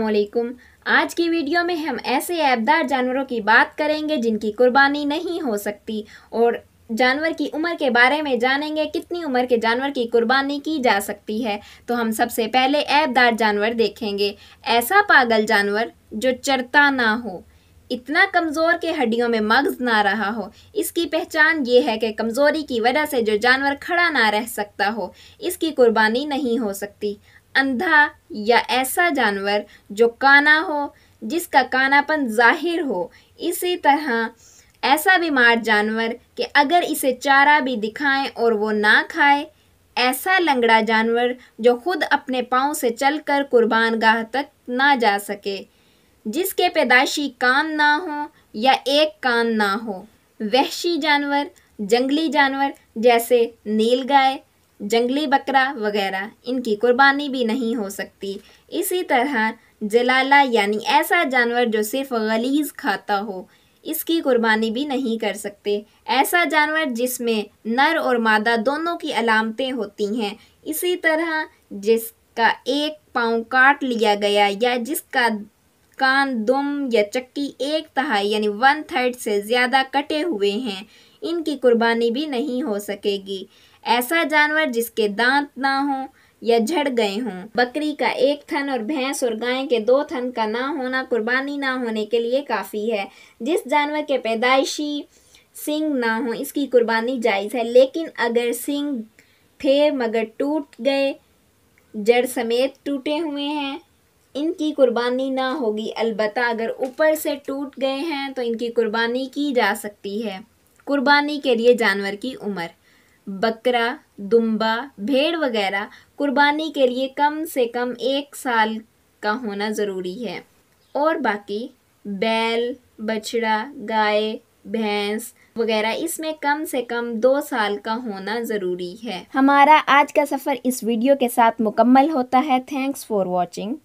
वालेकुम आज की वीडियो में हम ऐसे ऐबदार जानवरों की बात करेंगे जिनकी कुर्बानी नहीं हो सकती और जानवर की उम्र के बारे में जानेंगे कितनी उम्र के जानवर की कुर्बानी की जा सकती है तो हम सबसे पहले ऐबदार जानवर देखेंगे ऐसा पागल जानवर जो चरता ना हो इतना कमज़ोर के हड्डियों में मगज ना रहा हो इसकी पहचान ये है कि कमज़ोरी की वजह से जो जानवर खड़ा ना रह सकता हो इसकी कुर्बानी नहीं हो सकती अंधा या ऐसा जानवर जो काना हो जिसका कानापन जाहिर हो इसी तरह ऐसा बीमार जानवर कि अगर इसे चारा भी दिखाएं और वो ना खाए ऐसा लंगड़ा जानवर जो खुद अपने पाँव से चलकर कुर्बान गाह तक ना जा सके जिसके पैदाशी कान ना हो या एक कान ना हो वहशी जानवर जंगली जानवर जैसे नील गाय जंगली बकरा वगैरह इनकी कुर्बानी भी नहीं हो सकती इसी तरह जलाला यानी ऐसा जानवर जो सिर्फ गलीज खाता हो इसकी कुर्बानी भी नहीं कर सकते ऐसा जानवर जिसमें नर और मादा दोनों की अलामतें होती हैं इसी तरह जिसका एक पाँव काट लिया गया या जिसका कान दुम या चक्की एक तहाई यानी वन थर्ड से ज़्यादा कटे हुए हैं इनकी कुर्बानी भी नहीं हो सकेगी ऐसा जानवर जिसके दांत ना हों या झड़ गए हों बकरी का एक थन और भैंस और गाय के दो थन का ना होना कुर्बानी ना होने के लिए काफ़ी है जिस जानवर के पैदाइशी सिंग ना हो इसकी कुर्बानी जायज़ है लेकिन अगर सिंग थे मगर टूट गए जड़ समेत टूटे हुए हैं इनकी कुर्बानी ना होगी अलबत् अगर ऊपर से टूट गए हैं तो इनकी कुर्बानी की जा सकती है कुर्बानी के लिए जानवर की उम्र बकरा दुम्बा भेड़ वगैरह कुर्बानी के लिए कम से कम एक साल का होना ज़रूरी है और बाकी बैल बछड़ा गाय भैंस वगैरह इसमें कम से कम दो साल का होना ज़रूरी है हमारा आज का सफ़र इस वीडियो के साथ मुकम्मल होता है थैंक्स फॉर वॉचिंग